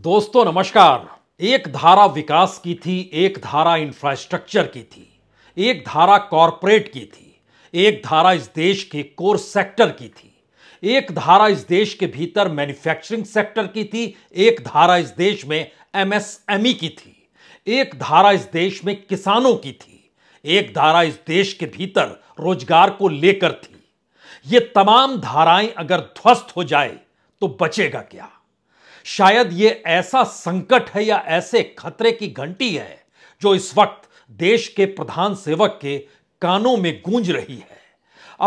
दोस्तों नमस्कार एक धारा विकास की थी एक धारा इंफ्रास्ट्रक्चर की थी एक धारा कॉरपोरेट की थी एक धारा इस देश के कोर सेक्टर की थी एक धारा इस देश के भीतर मैन्युफैक्चरिंग सेक्टर की थी एक धारा इस देश में एमएसएमई e की थी एक धारा इस देश में किसानों की थी एक धारा इस देश के भीतर रोजगार को लेकर थी ये तमाम धाराएं अगर ध्वस्त हो जाए तो बचेगा क्या शायद ये ऐसा संकट है या ऐसे खतरे की घंटी है जो इस वक्त देश के प्रधान सेवक के कानों में गूंज रही है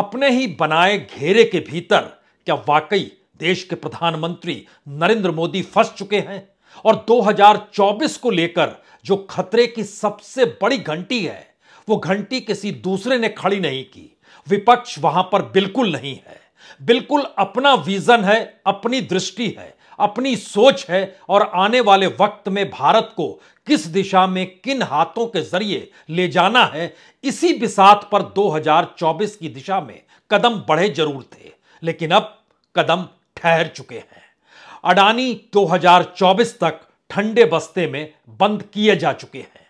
अपने ही बनाए घेरे के भीतर क्या वाकई देश के प्रधानमंत्री नरेंद्र मोदी फंस चुके हैं और 2024 को लेकर जो खतरे की सबसे बड़ी घंटी है वो घंटी किसी दूसरे ने खड़ी नहीं की विपक्ष वहां पर बिल्कुल नहीं है बिल्कुल अपना विजन है अपनी दृष्टि है अपनी सोच है और आने वाले वक्त में भारत को किस दिशा में किन हाथों के जरिए ले जाना है इसी बिसात पर 2024 की दिशा में कदम बढ़े जरूर थे लेकिन अब कदम ठहर चुके हैं अडानी 2024 तक ठंडे बस्ते में बंद किए जा चुके हैं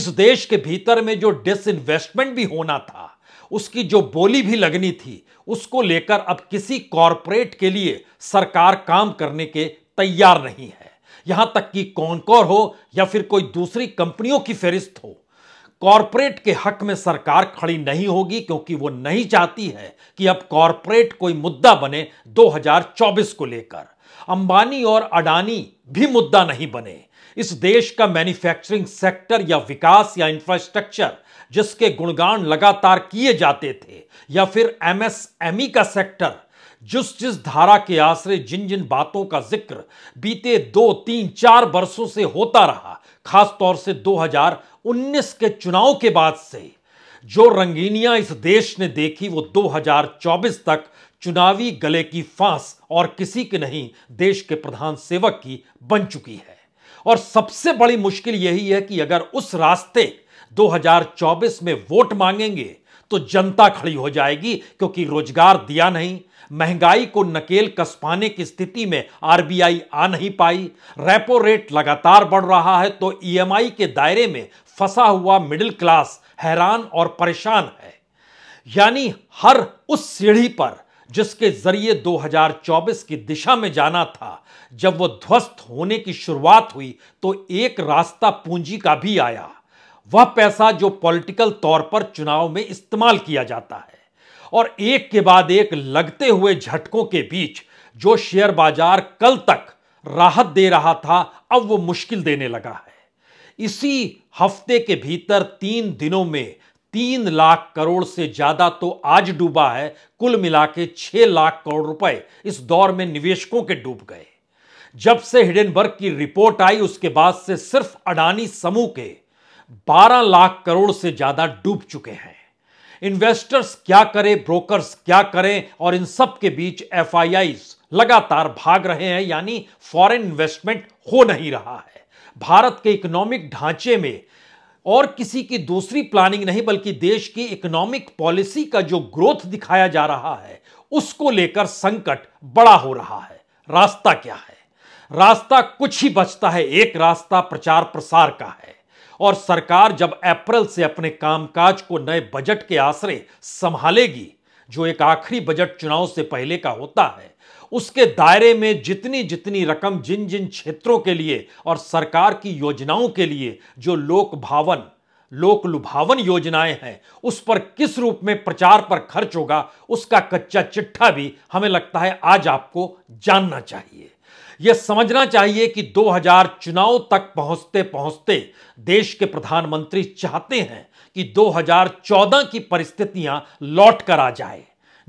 इस देश के भीतर में जो डिसइन्वेस्टमेंट भी होना था उसकी जो बोली भी लगनी थी उसको लेकर अब किसी कॉरपोरेट के लिए सरकार काम करने के तैयार नहीं है यहां तक कि कौन हो या फिर कोई दूसरी कंपनियों की फेरिस्त हो कॉरपोरेट के हक में सरकार खड़ी नहीं होगी क्योंकि वो नहीं चाहती है कि अब कॉरपोरेट कोई मुद्दा बने 2024 को लेकर अंबानी और अडानी भी मुद्दा नहीं बने इस देश का मैन्युफैक्चरिंग सेक्टर या विकास या इंफ्रास्ट्रक्चर जिसके गुणगान लगातार किए जाते थे या फिर एमएसएमई e का सेक्टर जिस जिस धारा के आश्रय जिन जिन बातों का जिक्र बीते दो तीन चार वर्षों से होता रहा खासतौर से 2019 के चुनाव के बाद से जो रंगीनियां इस देश ने देखी वो 2024 तक चुनावी गले की फांस और किसी की नहीं देश के प्रधान सेवक की बन चुकी है और सबसे बड़ी मुश्किल यही है कि अगर उस रास्ते 2024 में वोट मांगेंगे तो जनता खड़ी हो जाएगी क्योंकि रोजगार दिया नहीं महंगाई को नकेल कसपाने की स्थिति में आरबीआई आ नहीं पाई रेपो रेट लगातार बढ़ रहा है तो ईएमआई के दायरे में फंसा हुआ मिडिल क्लास हैरान और परेशान है यानी हर उस सीढ़ी पर जिसके जरिए 2024 की दिशा में जाना था जब वो ध्वस्त होने की शुरुआत हुई तो एक रास्ता पूंजी का भी आया वह पैसा जो पॉलिटिकल तौर पर चुनाव में इस्तेमाल किया जाता है और एक के बाद एक लगते हुए झटकों के बीच जो शेयर बाजार कल तक राहत दे रहा था अब वो मुश्किल देने लगा है इसी हफ्ते के भीतर तीन दिनों में तीन लाख करोड़ से ज्यादा तो आज डूबा है कुल मिला के छह लाख करोड़ रुपए इस दौर में निवेशकों के डूब गए जब से हिडनबर्ग की रिपोर्ट आई उसके बाद से सिर्फ अडानी समूह के 12 लाख करोड़ से ज्यादा डूब चुके हैं इन्वेस्टर्स क्या करें ब्रोकर्स क्या करें और इन सब के बीच एफ लगातार भाग रहे हैं यानी फॉरेन इन्वेस्टमेंट हो नहीं रहा है भारत के इकोनॉमिक ढांचे में और किसी की दूसरी प्लानिंग नहीं बल्कि देश की इकोनॉमिक पॉलिसी का जो ग्रोथ दिखाया जा रहा है उसको लेकर संकट बड़ा हो रहा है रास्ता क्या है रास्ता कुछ ही बचता है एक रास्ता प्रचार प्रसार का है और सरकार जब अप्रैल से अपने कामकाज को नए बजट के आश्रय संभालेगी जो एक आखिरी बजट चुनाव से पहले का होता है उसके दायरे में जितनी जितनी रकम जिन जिन क्षेत्रों के लिए और सरकार की योजनाओं के लिए जो लोक भावन लोक लुभावन योजनाएं हैं उस पर किस रूप में प्रचार पर खर्च होगा उसका कच्चा चिट्ठा भी हमें लगता है आज आपको जानना चाहिए यह समझना चाहिए कि 2000 चुनाव तक पहुंचते पहुंचते देश के प्रधानमंत्री चाहते हैं कि 2014 की परिस्थितियां लौट कर आ जाए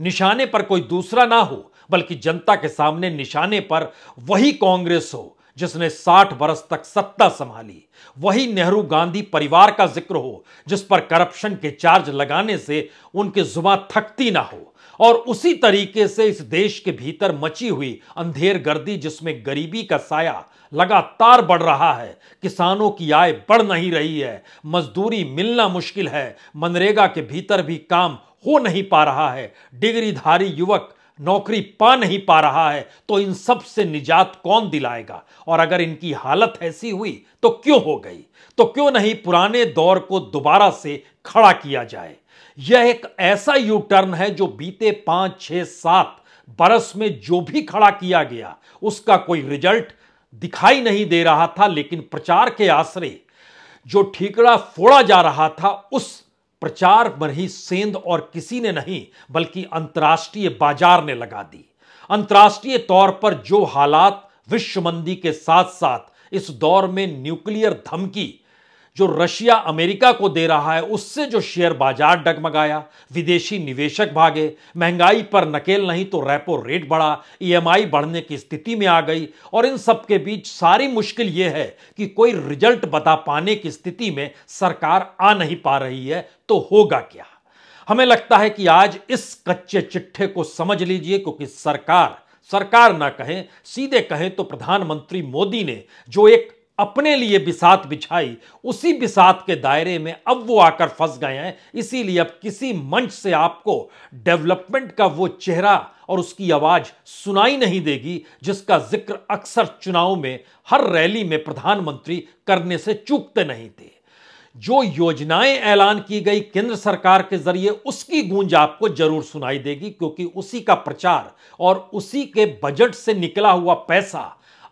निशाने पर कोई दूसरा ना हो बल्कि जनता के सामने निशाने पर वही कांग्रेस हो जिसने 60 बरस तक सत्ता संभाली वही नेहरू गांधी परिवार का जिक्र हो जिस पर करप्शन के चार्ज लगाने से उनकी जुबा थकती ना हो और उसी तरीके से इस देश के भीतर मची हुई अंधेर गर्दी जिसमें गरीबी का साया लगातार बढ़ रहा है किसानों की आय बढ़ नहीं रही है मजदूरी मिलना मुश्किल है मनरेगा के भीतर भी काम हो नहीं पा रहा है डिग्रीधारी युवक नौकरी पा नहीं पा रहा है तो इन सब से निजात कौन दिलाएगा और अगर इनकी हालत ऐसी हुई तो क्यों हो गई तो क्यों नहीं पुराने दौर को दोबारा से खड़ा किया जाए यह एक ऐसा यू टर्न है जो बीते पांच छह सात बरस में जो भी खड़ा किया गया उसका कोई रिजल्ट दिखाई नहीं दे रहा था लेकिन प्रचार के आश्रय जो ठीकड़ा फोड़ा जा रहा था उस प्रचार पर ही सेंध और किसी ने नहीं बल्कि अंतर्राष्ट्रीय बाजार ने लगा दी अंतर्राष्ट्रीय तौर पर जो हालात विश्व मंदी के साथ साथ इस दौर में न्यूक्लियर धमकी जो रशिया अमेरिका को दे रहा है उससे जो शेयर बाजार डगमगाया विदेशी निवेशक भागे महंगाई पर नकेल नहीं तो रेपो रेट बढ़ा ईएमआई e बढ़ने की स्थिति में आ गई और इन सब के बीच सारी मुश्किल ये है कि कोई रिजल्ट बता पाने की स्थिति में सरकार आ नहीं पा रही है तो होगा क्या हमें लगता है कि आज इस कच्चे चिट्ठे को समझ लीजिए क्योंकि सरकार सरकार ना कहें सीधे कहें तो प्रधानमंत्री मोदी ने जो एक अपने लिए बिसात बिछाई उसी बिसात के दायरे में अब वो आकर फंस गए हैं इसीलिए अब किसी मंच से आपको डेवलपमेंट का वो चेहरा और उसकी आवाज सुनाई नहीं देगी जिसका जिक्र अक्सर चुनाव में हर रैली में प्रधानमंत्री करने से चूकते नहीं थे जो योजनाएं ऐलान की गई केंद्र सरकार के जरिए उसकी गूंज आपको जरूर सुनाई देगी क्योंकि उसी का प्रचार और उसी के बजट से निकला हुआ पैसा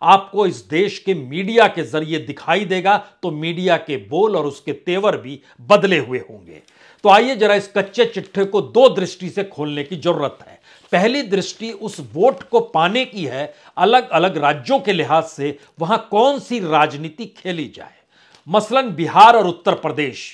आपको इस देश के मीडिया के जरिए दिखाई देगा तो मीडिया के बोल और उसके तेवर भी बदले हुए होंगे तो आइए जरा इस कच्चे चिट्ठे को दो दृष्टि से खोलने की जरूरत है पहली दृष्टि उस वोट को पाने की है अलग अलग राज्यों के लिहाज से वहां कौन सी राजनीति खेली जाए मसलन बिहार और उत्तर प्रदेश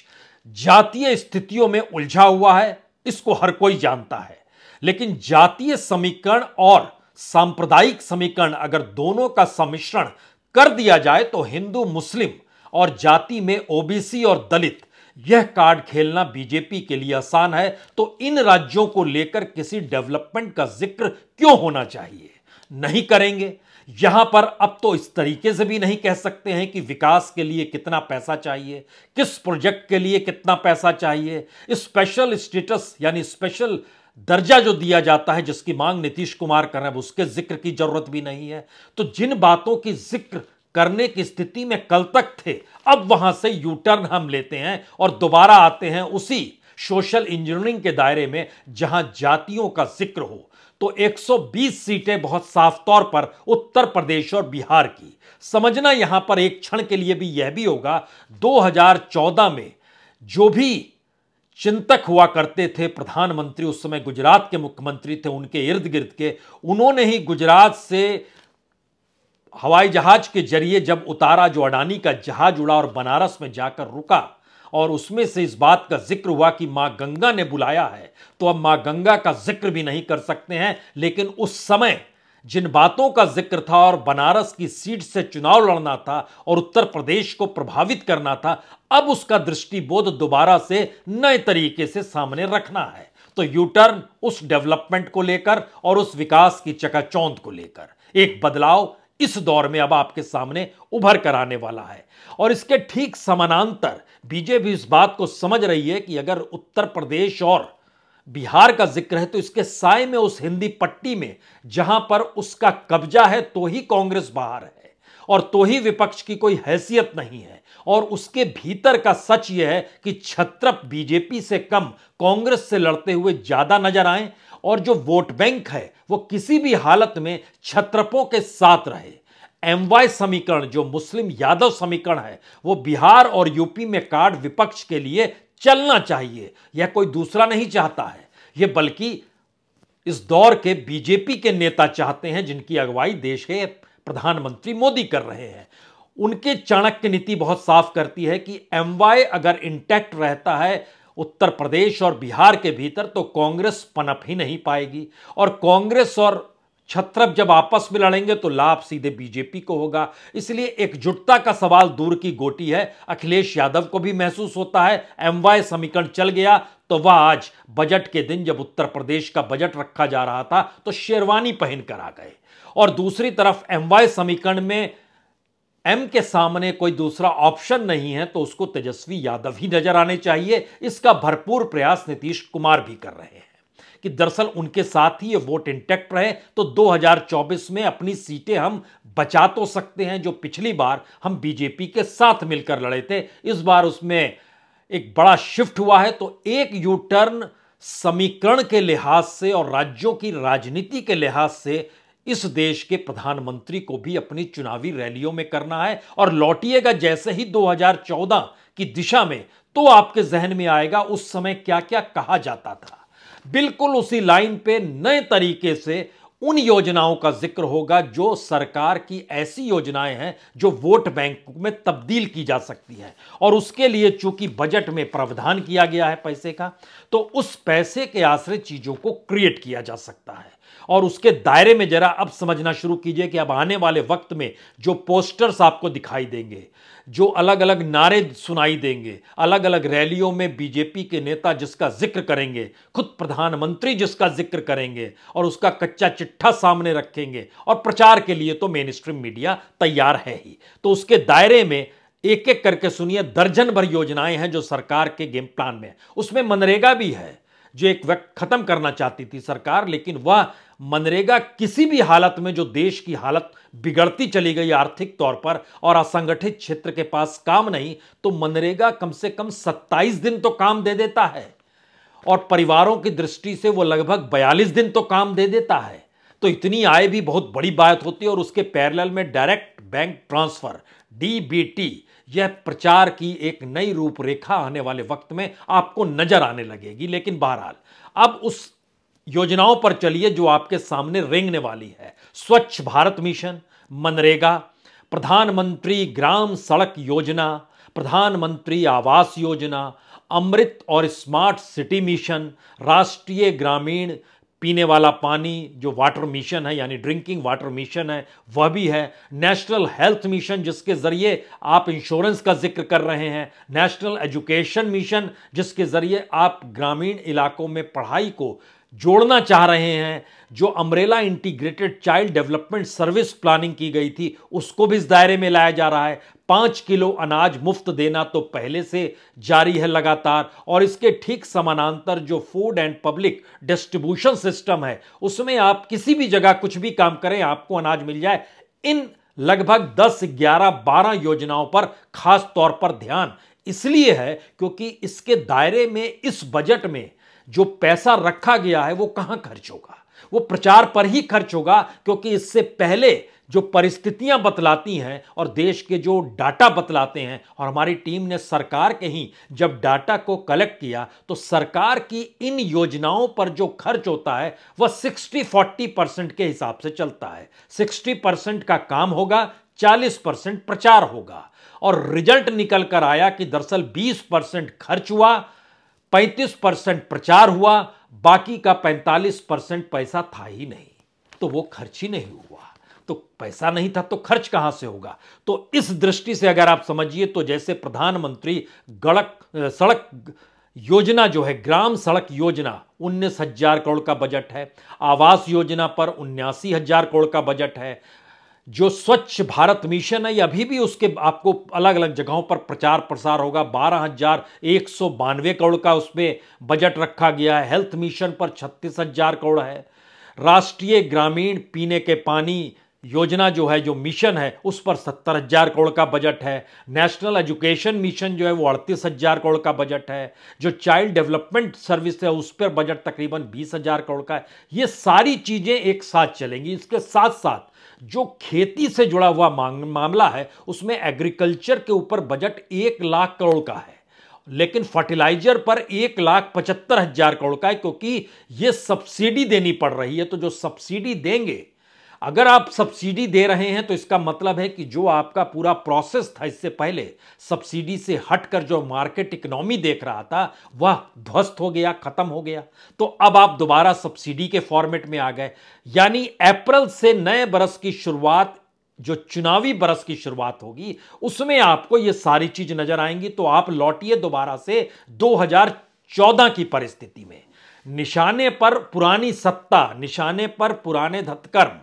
जातीय स्थितियों में उलझा हुआ है इसको हर कोई जानता है लेकिन जातीय समीकरण और सांप्रदायिक समीकरण अगर दोनों का सम्मिश्रण कर दिया जाए तो हिंदू मुस्लिम और जाति में ओबीसी और दलित यह कार्ड खेलना बीजेपी के लिए आसान है तो इन राज्यों को लेकर किसी डेवलपमेंट का जिक्र क्यों होना चाहिए नहीं करेंगे यहां पर अब तो इस तरीके से भी नहीं कह सकते हैं कि विकास के लिए कितना पैसा चाहिए किस प्रोजेक्ट के लिए कितना पैसा चाहिए स्पेशल स्टेटस यानी स्पेशल दर्जा जो दिया जाता है जिसकी मांग नीतीश कुमार कर रहे हैं उसके जिक्र की जरूरत भी नहीं है तो जिन बातों की जिक्र करने की स्थिति में कल तक थे अब वहां से यू टर्न हम लेते हैं और दोबारा आते हैं उसी सोशल इंजीनियरिंग के दायरे में जहां जातियों का जिक्र हो तो 120 सीटें बहुत साफ तौर पर उत्तर प्रदेश और बिहार की समझना यहां पर एक क्षण के लिए भी यह भी होगा 2014 में जो भी चिंतक हुआ करते थे प्रधानमंत्री उस समय गुजरात के मुख्यमंत्री थे उनके इर्द गिर्द के उन्होंने ही गुजरात से हवाई जहाज के जरिए जब उतारा जो अडानी का जहाज उड़ा और बनारस में जाकर रुका और उसमें से इस बात का जिक्र हुआ कि माँ गंगा ने बुलाया है तो अब माँ गंगा का जिक्र भी नहीं कर सकते हैं लेकिन उस समय जिन बातों का जिक्र था और बनारस की सीट से चुनाव लड़ना था और उत्तर प्रदेश को प्रभावित करना था अब उसका दृष्टिबोध दोबारा से नए तरीके से सामने रखना है तो यूटर्न उस डेवलपमेंट को लेकर और उस विकास की चकाचौंध को लेकर एक बदलाव इस दौर में अब आपके सामने उभर कर आने वाला है और इसके ठीक समानांतर बीजेपी इस बात को समझ रही है कि अगर उत्तर प्रदेश और बिहार का जिक्र है तो इसके साय में उस हिंदी पट्टी में जहां पर उसका कब्जा है तो ही कांग्रेस बाहर है और तो ही विपक्ष की कोई हैसियत नहीं है और उसके भीतर का सच यह है कि छत्रप बीजेपी से कम कांग्रेस से लड़ते हुए ज्यादा नजर आए और जो वोट बैंक है वो किसी भी हालत में छत्रपों के साथ रहे एमवाई समीकरण जो मुस्लिम यादव समीकरण है वो बिहार और यूपी में कार्ड विपक्ष के लिए चलना चाहिए यह कोई दूसरा नहीं चाहता है यह बल्कि इस दौर के बीजेपी के नेता चाहते हैं जिनकी अगुवाई देश के प्रधानमंत्री मोदी कर रहे हैं उनके चाणक्य नीति बहुत साफ करती है कि एम अगर इंटैक्ट रहता है उत्तर प्रदेश और बिहार के भीतर तो कांग्रेस पनप ही नहीं पाएगी और कांग्रेस और छत्रप जब आपस में लड़ेंगे तो लाभ सीधे बीजेपी को होगा इसलिए एकजुटता का सवाल दूर की गोटी है अखिलेश यादव को भी महसूस होता है एमवाई समीकरण चल गया तो वह आज बजट के दिन जब उत्तर प्रदेश का बजट रखा जा रहा था तो शेरवानी पहनकर आ गए और दूसरी तरफ एमवाई समीकरण में एम के सामने कोई दूसरा ऑप्शन नहीं है तो उसको तेजस्वी यादव ही नजर आने चाहिए इसका भरपूर प्रयास नीतीश कुमार भी कर रहे हैं कि दरअसल उनके साथ ही ये वोट इंटेक्ट रहे तो 2024 में अपनी सीटें हम बचा तो सकते हैं जो पिछली बार हम बीजेपी के साथ मिलकर लड़े थे इस बार उसमें एक बड़ा शिफ्ट हुआ है तो एक यू टर्न समीकरण के लिहाज से और राज्यों की राजनीति के लिहाज से इस देश के प्रधानमंत्री को भी अपनी चुनावी रैलियों में करना है और लौटिएगा जैसे ही 2014 की दिशा में तो आपके जहन में आएगा उस समय क्या क्या कहा जाता था बिल्कुल उसी लाइन पे नए तरीके से उन योजनाओं का जिक्र होगा जो सरकार की ऐसी योजनाएं हैं जो वोट बैंक में तब्दील की जा सकती हैं और उसके लिए चूंकि बजट में प्रावधान किया गया है पैसे का तो उस पैसे के आश्रय चीज़ों को क्रिएट किया जा सकता है और उसके दायरे में जरा अब समझना शुरू कीजिए कि अब आने वाले वक्त में जो पोस्टर्स आपको दिखाई देंगे जो अलग अलग नारे सुनाई देंगे अलग अलग रैलियों में बीजेपी के नेता जिसका जिक्र करेंगे खुद प्रधानमंत्री जिसका जिक्र करेंगे और उसका कच्चा चिट्ठा सामने रखेंगे और प्रचार के लिए तो मेन स्ट्रीम मीडिया तैयार है ही तो उसके दायरे में एक एक करके सुनिए दर्जन भर योजनाएं हैं जो सरकार के गेम प्लान में उसमें मनरेगा भी है जो एक वक्त खत्म करना चाहती थी सरकार लेकिन वह मनरेगा किसी भी हालत में जो देश की हालत बिगड़ती चली गई आर्थिक तौर पर और असंगठित क्षेत्र के पास काम नहीं तो मनरेगा कम से कम 27 दिन तो काम दे देता है और परिवारों की दृष्टि से वो लगभग 42 दिन तो काम दे देता है तो इतनी आय भी बहुत बड़ी बात होती है और उसके पैरल में डायरेक्ट बैंक ट्रांसफर डी यह प्रचार की एक नई रूपरेखा आने वाले वक्त में आपको नजर आने लगेगी लेकिन बहरहाल अब उस योजनाओं पर चलिए जो आपके सामने रेंगने वाली है स्वच्छ भारत मिशन मनरेगा प्रधानमंत्री ग्राम सड़क योजना प्रधानमंत्री आवास योजना अमृत और स्मार्ट सिटी मिशन राष्ट्रीय ग्रामीण पीने वाला पानी जो वाटर मिशन है यानी ड्रिंकिंग वाटर मिशन है वह भी है नेशनल हेल्थ मिशन जिसके ज़रिए आप इंश्योरेंस का जिक्र कर रहे हैं नेशनल एजुकेशन मिशन जिसके ज़रिए आप ग्रामीण इलाकों में पढ़ाई को जोड़ना चाह रहे हैं जो umbrella integrated child development service planning की गई थी उसको भी इस दायरे में लाया जा रहा है पाँच किलो अनाज मुफ्त देना तो पहले से जारी है लगातार और इसके ठीक समानांतर जो food and public distribution system है उसमें आप किसी भी जगह कुछ भी काम करें आपको अनाज मिल जाए इन लगभग 10, 11, 12 योजनाओं पर खास तौर पर ध्यान इसलिए है क्योंकि इसके दायरे में इस बजट में जो पैसा रखा गया है वो कहां खर्च होगा वो प्रचार पर ही खर्च होगा क्योंकि इससे पहले जो परिस्थितियां बतलाती हैं और देश के जो डाटा बतलाते हैं और हमारी टीम ने सरकार के ही जब डाटा को कलेक्ट किया तो सरकार की इन योजनाओं पर जो खर्च होता है वह 60-40 परसेंट के हिसाब से चलता है 60 परसेंट का काम होगा 40 परसेंट प्रचार होगा और रिजल्ट निकल कर आया कि दरअसल 20 परसेंट खर्च हुआ 35 परसेंट प्रचार हुआ बाकी का 45 परसेंट पैसा था ही नहीं तो वो खर्च ही नहीं हुआ तो पैसा नहीं था तो खर्च कहां से होगा तो इस दृष्टि से अगर आप समझिए तो जैसे प्रधानमंत्री गड़क सड़क योजना जो है ग्राम सड़क योजना उन्नीस हजार करोड़ का बजट है आवास योजना पर उन्यासी हजार करोड़ का बजट है जो स्वच्छ भारत मिशन है अभी भी उसके आपको अलग अलग जगहों पर प्रचार प्रसार होगा बारह हजार एक सौ बानवे करोड़ का उसमें बजट रखा गया है हेल्थ मिशन पर छत्तीस हजार करोड़ है राष्ट्रीय ग्रामीण पीने के पानी योजना जो है जो मिशन है उस पर सत्तर हजार करोड़ का बजट है नेशनल एजुकेशन मिशन जो है वो अड़तीस हजार करोड़ का बजट है जो चाइल्ड डेवलपमेंट सर्विस है उस पर बजट तकरीबन बीस हजार करोड़ का है ये सारी चीज़ें एक साथ चलेंगी इसके साथ साथ जो खेती से जुड़ा हुआ मामला है उसमें एग्रीकल्चर के ऊपर बजट एक लाख करोड़ का है लेकिन फर्टिलाइजर पर एक लाख पचहत्तर हजार करोड़ का है क्योंकि यह सब्सिडी देनी पड़ रही है तो जो सब्सिडी देंगे अगर आप सब्सिडी दे रहे हैं तो इसका मतलब है कि जो आपका पूरा प्रोसेस था इससे पहले सब्सिडी से हटकर जो मार्केट इकोनॉमी देख रहा था वह ध्वस्त हो गया खत्म हो गया तो अब आप दोबारा सब्सिडी के फॉर्मेट में आ गए यानी अप्रैल से नए बरस की शुरुआत जो चुनावी बरस की शुरुआत होगी उसमें आपको ये सारी चीज नजर आएंगी तो आप लौटिए दोबारा से 2014 की परिस्थिति में निशाने पर पुरानी सत्ता निशाने पर पुराने धतकर्म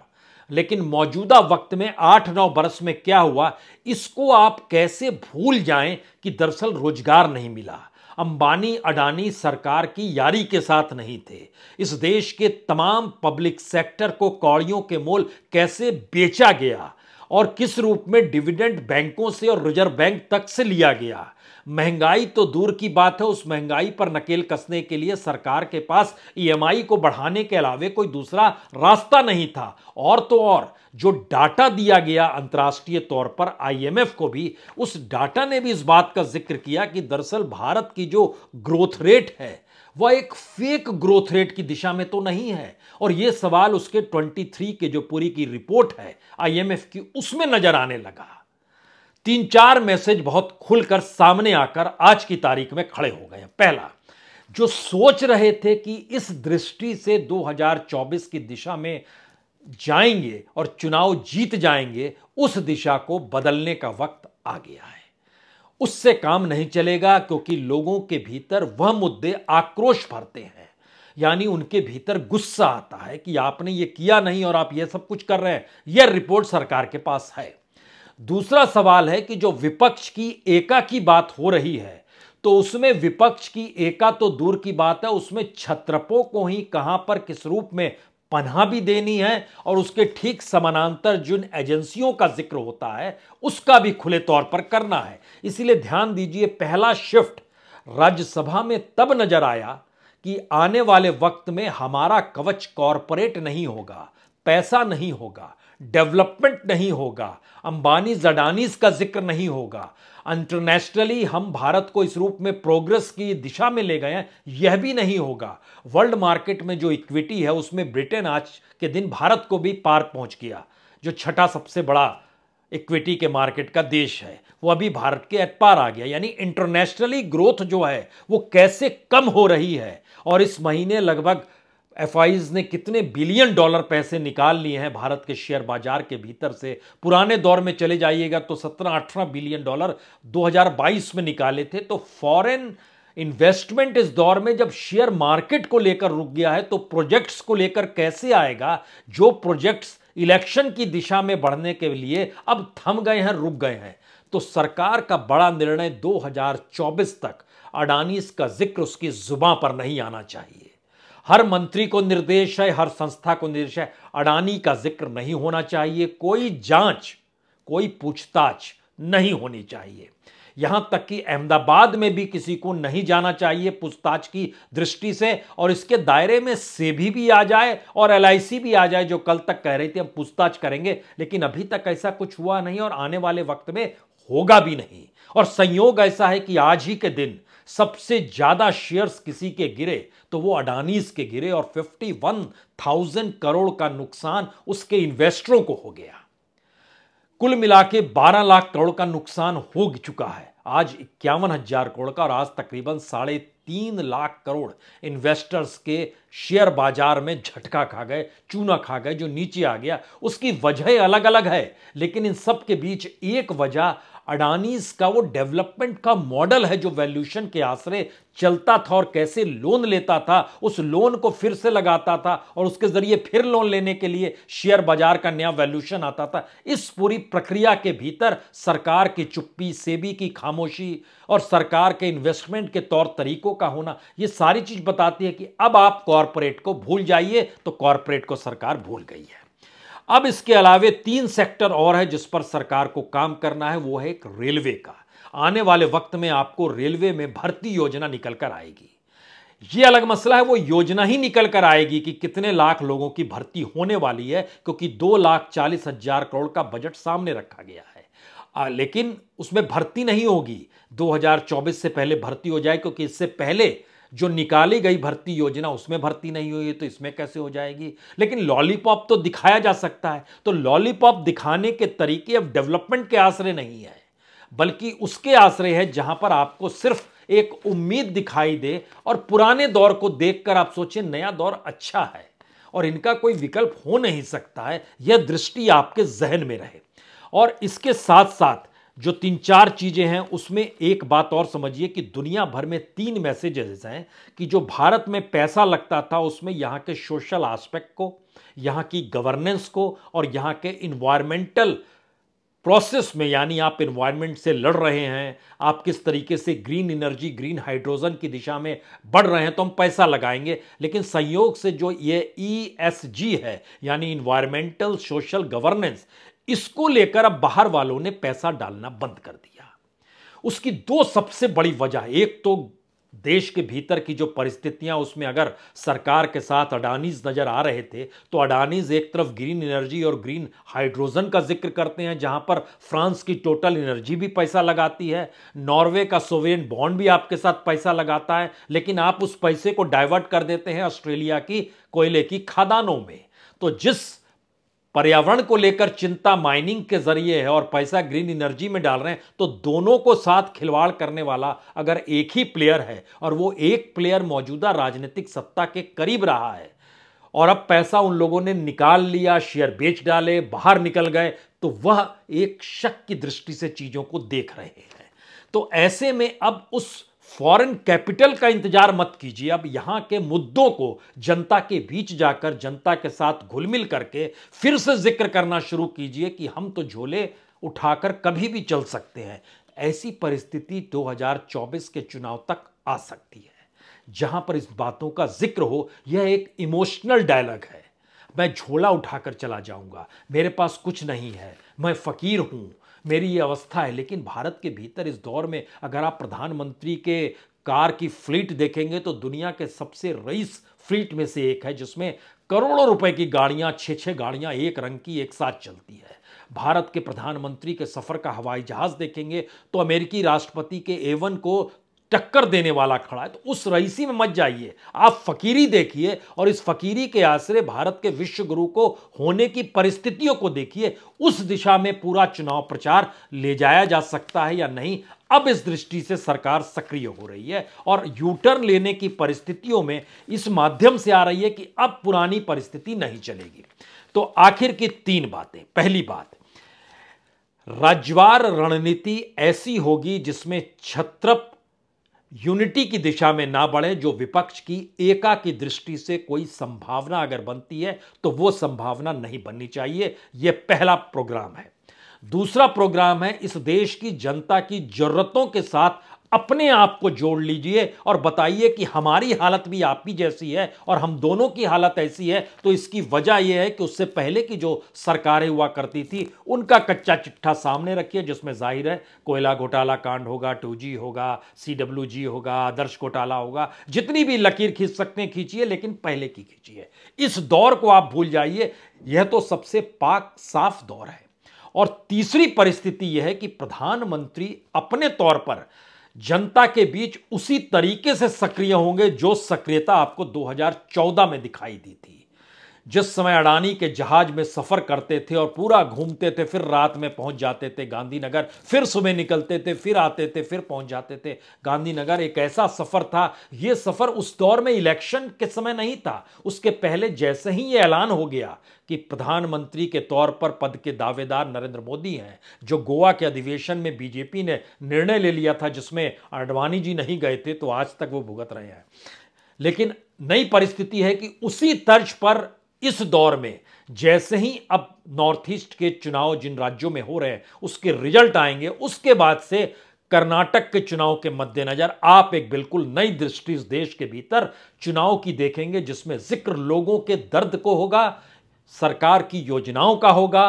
लेकिन मौजूदा वक्त में आठ नौ बरस में क्या हुआ इसको आप कैसे भूल जाएं कि दरअसल रोजगार नहीं मिला अंबानी अडानी सरकार की यारी के साथ नहीं थे इस देश के तमाम पब्लिक सेक्टर को कौड़ियों के मोल कैसे बेचा गया और किस रूप में डिविडेंड बैंकों से और रिजर्व बैंक तक से लिया गया महंगाई तो दूर की बात है उस महंगाई पर नकेल कसने के लिए सरकार के पास ईएमआई e को बढ़ाने के अलावे कोई दूसरा रास्ता नहीं था और तो और जो डाटा दिया गया अंतर्राष्ट्रीय तौर पर आईएमएफ को भी उस डाटा ने भी इस बात का जिक्र किया कि दरअसल भारत की जो ग्रोथ रेट है वह एक फेक ग्रोथ रेट की दिशा में तो नहीं है और यह सवाल उसके 23 के जो पूरी की रिपोर्ट है आईएमएफ की उसमें नजर आने लगा तीन चार मैसेज बहुत खुलकर सामने आकर आज की तारीख में खड़े हो गए पहला जो सोच रहे थे कि इस दृष्टि से 2024 की दिशा में जाएंगे और चुनाव जीत जाएंगे उस दिशा को बदलने का वक्त आ गया है उससे काम नहीं चलेगा क्योंकि लोगों के भीतर वह मुद्दे आक्रोश भरते हैं यानी उनके भीतर गुस्सा आता है कि आपने ये किया नहीं और आप यह सब कुछ कर रहे हैं यह रिपोर्ट सरकार के पास है दूसरा सवाल है कि जो विपक्ष की एका की बात हो रही है तो उसमें विपक्ष की एका तो दूर की बात है उसमें छत्रपों को ही कहां पर किस रूप में पन्हा भी देनी है और उसके ठीक समानांतर जिन एजेंसियों का जिक्र होता है उसका भी खुले तौर पर करना है इसीलिए ध्यान दीजिए पहला शिफ्ट राज्यसभा में तब नजर आया कि आने वाले वक्त में हमारा कवच कॉरपोरेट नहीं होगा पैसा नहीं होगा डेवलपमेंट नहीं होगा अंबानी जडानीज का जिक्र नहीं होगा इंटरनेशनली हम भारत को इस रूप में प्रोग्रेस की दिशा में ले गए हैं यह भी नहीं होगा वर्ल्ड मार्केट में जो इक्विटी है उसमें ब्रिटेन आज के दिन भारत को भी पार पहुंच गया जो छठा सबसे बड़ा इक्विटी के मार्केट का देश है वो अभी भारत के अटपार पार आ गया यानी इंटरनेशनली ग्रोथ जो है वो कैसे कम हो रही है और इस महीने लगभग एफ ने कितने बिलियन डॉलर पैसे निकाल लिए हैं भारत के शेयर बाजार के भीतर से पुराने दौर में चले जाइएगा तो 17-18 बिलियन डॉलर 2022 में निकाले थे तो फॉरेन इन्वेस्टमेंट इस दौर में जब शेयर मार्केट को लेकर रुक गया है तो प्रोजेक्ट्स को लेकर कैसे आएगा जो प्रोजेक्ट्स इलेक्शन की दिशा में बढ़ने के लिए अब थम गए हैं रुक गए हैं तो सरकार का बड़ा निर्णय 2024 तक अडानीस का जिक्र उसकी जुबा पर नहीं आना चाहिए हर मंत्री को निर्देश है हर संस्था को निर्देश है अडानी का जिक्र नहीं होना चाहिए कोई जांच कोई पूछताछ नहीं होनी चाहिए यहां तक कि अहमदाबाद में भी किसी को नहीं जाना चाहिए पूछताछ की दृष्टि से और इसके दायरे में सेबी भी आ जाए और एल भी आ जाए जो कल तक कह रही थी हम पूछताछ करेंगे लेकिन अभी तक ऐसा कुछ हुआ नहीं और आने वाले वक्त में होगा भी नहीं और संयोग ऐसा है कि आज ही के दिन सबसे ज़्यादा शेयर्स किसी के गिरे तो वो अडानीज के गिरे और 51,000 करोड़ का नुकसान उसके इन्वेस्टरों को हो गया कुल मिला के बारह लाख करोड़ का नुकसान हो चुका है आज इक्यावन हजार करोड़ का और आज तकरीबन साढ़े तीन लाख करोड़ इन्वेस्टर्स के शेयर बाजार में झटका खा गए चूना खा गए जो नीचे आ गया उसकी वजह अलग अलग है लेकिन इन सब के बीच एक वजह अडानीज का वो डेवलपमेंट का मॉडल है जो वैल्यूशन के आश्रय चलता था और कैसे लोन लेता था उस लोन को फिर से लगाता था और उसके जरिए फिर लोन लेने के लिए शेयर बाजार का नया वैल्यूशन आता था इस पूरी प्रक्रिया के भीतर सरकार की चुप्पी सेबी की खामोशी और सरकार के इन्वेस्टमेंट के तौर तरीकों का होना ये सारी चीज बताती है कि अब आप कॉरपोरेट को भूल जाइए तो कॉरपोरेट को सरकार भूल गई है अब इसके अलावे तीन सेक्टर और है जिस पर सरकार को काम करना है वो है एक रेलवे का आने वाले वक्त में आपको रेलवे में भर्ती योजना निकल कर आएगी ये अलग मसला है वो योजना ही निकल कर आएगी कि कितने लाख लोगों की भर्ती होने वाली है क्योंकि दो लाख चालीस हजार करोड़ का बजट सामने रखा गया है आ, लेकिन उसमें भर्ती नहीं होगी 2024 से पहले भर्ती हो जाए क्योंकि इससे पहले जो निकाली गई भर्ती योजना उसमें भर्ती नहीं हुई है तो इसमें कैसे हो जाएगी लेकिन लॉलीपॉप तो दिखाया जा सकता है तो लॉलीपॉप दिखाने के तरीके अब डेवलपमेंट के आश्रय नहीं है बल्कि उसके आश्रय है जहां पर आपको सिर्फ एक उम्मीद दिखाई दे और पुराने दौर को देखकर आप सोचें नया दौर अच्छा है और इनका कोई विकल्प हो नहीं सकता है यह दृष्टि आपके जहन में रहे और इसके साथ साथ जो तीन चार चीज़ें हैं उसमें एक बात और समझिए कि दुनिया भर में तीन मैसेजेस हैं कि जो भारत में पैसा लगता था उसमें यहाँ के सोशल आस्पेक्ट को यहाँ की गवर्नेंस को और यहाँ के इन्वायरमेंटल प्रोसेस में यानी आप इन्वायरमेंट से लड़ रहे हैं आप किस तरीके से ग्रीन एनर्जी ग्रीन हाइड्रोजन की दिशा में बढ़ रहे हैं तो हम पैसा लगाएंगे लेकिन संयोग से जो ये ई एस जी है यानी इन्वायरमेंटल सोशल गवर्नेंस इसको लेकर अब बाहर वालों ने पैसा डालना बंद कर दिया उसकी दो सबसे बड़ी वजह एक तो देश के भीतर की जो परिस्थितियां उसमें अगर सरकार के साथ अडानीज नजर आ रहे थे तो अडानीज एक तरफ ग्रीन एनर्जी और ग्रीन हाइड्रोजन का जिक्र करते हैं जहां पर फ्रांस की टोटल एनर्जी भी पैसा लगाती है नॉर्वे का सोवेन बॉन्ड भी आपके साथ पैसा लगाता है लेकिन आप उस पैसे को डाइवर्ट कर देते हैं ऑस्ट्रेलिया की कोयले की खदानों में तो जिस पर्यावरण को लेकर चिंता माइनिंग के जरिए है और पैसा ग्रीन एनर्जी में डाल रहे हैं तो दोनों को साथ खिलवाड़ करने वाला अगर एक ही प्लेयर है और वो एक प्लेयर मौजूदा राजनीतिक सत्ता के करीब रहा है और अब पैसा उन लोगों ने निकाल लिया शेयर बेच डाले बाहर निकल गए तो वह एक शक की दृष्टि से चीजों को देख रहे हैं तो ऐसे में अब उस फॉरेन कैपिटल का इंतजार मत कीजिए अब यहां के मुद्दों को जनता के बीच जाकर जनता के साथ घुलमिल करके फिर से जिक्र करना शुरू कीजिए कि हम तो झोले उठाकर कभी भी चल सकते हैं ऐसी परिस्थिति 2024 के चुनाव तक आ सकती है जहां पर इस बातों का जिक्र हो यह एक इमोशनल डायलॉग है मैं झोला उठाकर चला जाऊंगा मेरे पास कुछ नहीं है मैं फकीर हूं मेरी ये अवस्था है लेकिन भारत के भीतर इस दौर में अगर आप प्रधानमंत्री के कार की फ्लीट देखेंगे तो दुनिया के सबसे रईस फ्लीट में से एक है जिसमें करोड़ों रुपए की गाड़ियां छः छः गाड़ियां एक रंग की एक साथ चलती है भारत के प्रधानमंत्री के सफ़र का हवाई जहाज़ देखेंगे तो अमेरिकी राष्ट्रपति के एवन को टक्कर देने वाला खड़ा है तो उस रईसी में मत जाइए आप फकीरी देखिए और इस फकीरी के आश्रय भारत के विश्व गुरु को होने की परिस्थितियों को देखिए उस दिशा में पूरा चुनाव प्रचार ले जाया जा सकता है या नहीं अब इस दृष्टि से सरकार सक्रिय हो रही है और यूटर्न लेने की परिस्थितियों में इस माध्यम से आ रही है कि अब पुरानी परिस्थिति नहीं चलेगी तो आखिर की तीन बातें पहली बात राज्यवार रणनीति ऐसी होगी जिसमें छत्रप यूनिटी की दिशा में ना बढ़े जो विपक्ष की एका की दृष्टि से कोई संभावना अगर बनती है तो वो संभावना नहीं बननी चाहिए यह पहला प्रोग्राम है दूसरा प्रोग्राम है इस देश की जनता की जरूरतों के साथ अपने आप को जोड़ लीजिए और बताइए कि हमारी हालत भी आपकी जैसी है और हम दोनों की हालत ऐसी है तो इसकी वजह यह है कि उससे पहले की जो सरकारें हुआ करती थी उनका कच्चा चिट्ठा सामने रखिए जिसमें जाहिर है कोयला घोटाला कांड होगा टू होगा सी होगा आदर्श घोटाला होगा जितनी भी लकीर खींच सकते हैं खींचिए लेकिन पहले की खींचिए इस दौर को आप भूल जाइए यह तो सबसे पाक साफ दौर है और तीसरी परिस्थिति यह है कि प्रधानमंत्री अपने तौर पर जनता के बीच उसी तरीके से सक्रिय होंगे जो सक्रियता आपको 2014 में दिखाई दी थी जिस समय अडानी के जहाज में सफर करते थे और पूरा घूमते थे फिर रात में पहुंच जाते थे गांधीनगर फिर सुबह निकलते थे फिर आते थे फिर पहुंच जाते थे गांधीनगर एक ऐसा सफर था यह सफर उस दौर में इलेक्शन के समय नहीं था उसके पहले जैसे ही ये ऐलान हो गया कि प्रधानमंत्री के तौर पर पद के दावेदार नरेंद्र मोदी हैं जो गोवा के अधिवेशन में बीजेपी ने निर्णय ले लिया था जिसमें अडवाणी जी नहीं गए थे तो आज तक वो भुगत रहे हैं लेकिन नई परिस्थिति है कि उसी तर्ज पर इस दौर में जैसे ही अब नॉर्थ ईस्ट के चुनाव जिन राज्यों में हो रहे हैं उसके रिजल्ट आएंगे उसके बाद से कर्नाटक के चुनाव के मद्देनजर आप एक बिल्कुल नई दृष्टि इस देश के भीतर चुनाव की देखेंगे जिसमें जिक्र लोगों के दर्द को होगा सरकार की योजनाओं का होगा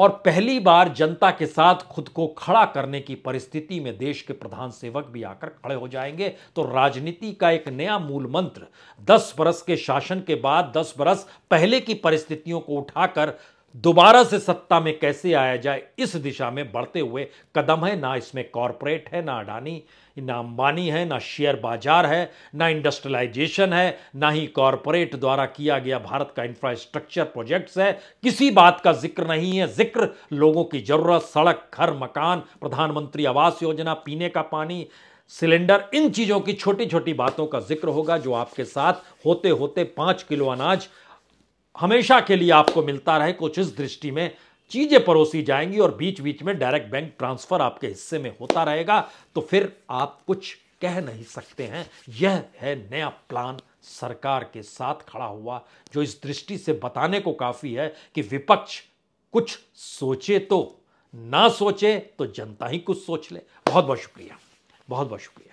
और पहली बार जनता के साथ खुद को खड़ा करने की परिस्थिति में देश के प्रधान सेवक भी आकर खड़े हो जाएंगे तो राजनीति का एक नया मूल मंत्र दस बरस के शासन के बाद दस बरस पहले की परिस्थितियों को उठाकर दोबारा से सत्ता में कैसे आया जाए इस दिशा में बढ़ते हुए कदम है ना इसमें कॉरपोरेट है ना अडानी ना अंबानी है ना शेयर बाजार है ना इंडस्ट्रियलाइजेशन है ना ही कॉरपोरेट द्वारा किया गया भारत का इंफ्रास्ट्रक्चर प्रोजेक्ट्स है किसी बात का जिक्र नहीं है जिक्र लोगों की ज़रूरत सड़क घर मकान प्रधानमंत्री आवास योजना पीने का पानी सिलेंडर इन चीज़ों की छोटी छोटी बातों का जिक्र होगा जो आपके साथ होते होते पांच किलो अनाज हमेशा के लिए आपको मिलता रहे कुछ इस दृष्टि में चीज़ें परोसी जाएंगी और बीच बीच में डायरेक्ट बैंक ट्रांसफ़र आपके हिस्से में होता रहेगा तो फिर आप कुछ कह नहीं सकते हैं यह है नया प्लान सरकार के साथ खड़ा हुआ जो इस दृष्टि से बताने को काफ़ी है कि विपक्ष कुछ सोचे तो ना सोचे तो जनता ही कुछ सोच ले बहुत बहुत शुक्रिया बहुत बहुत शुक्रिया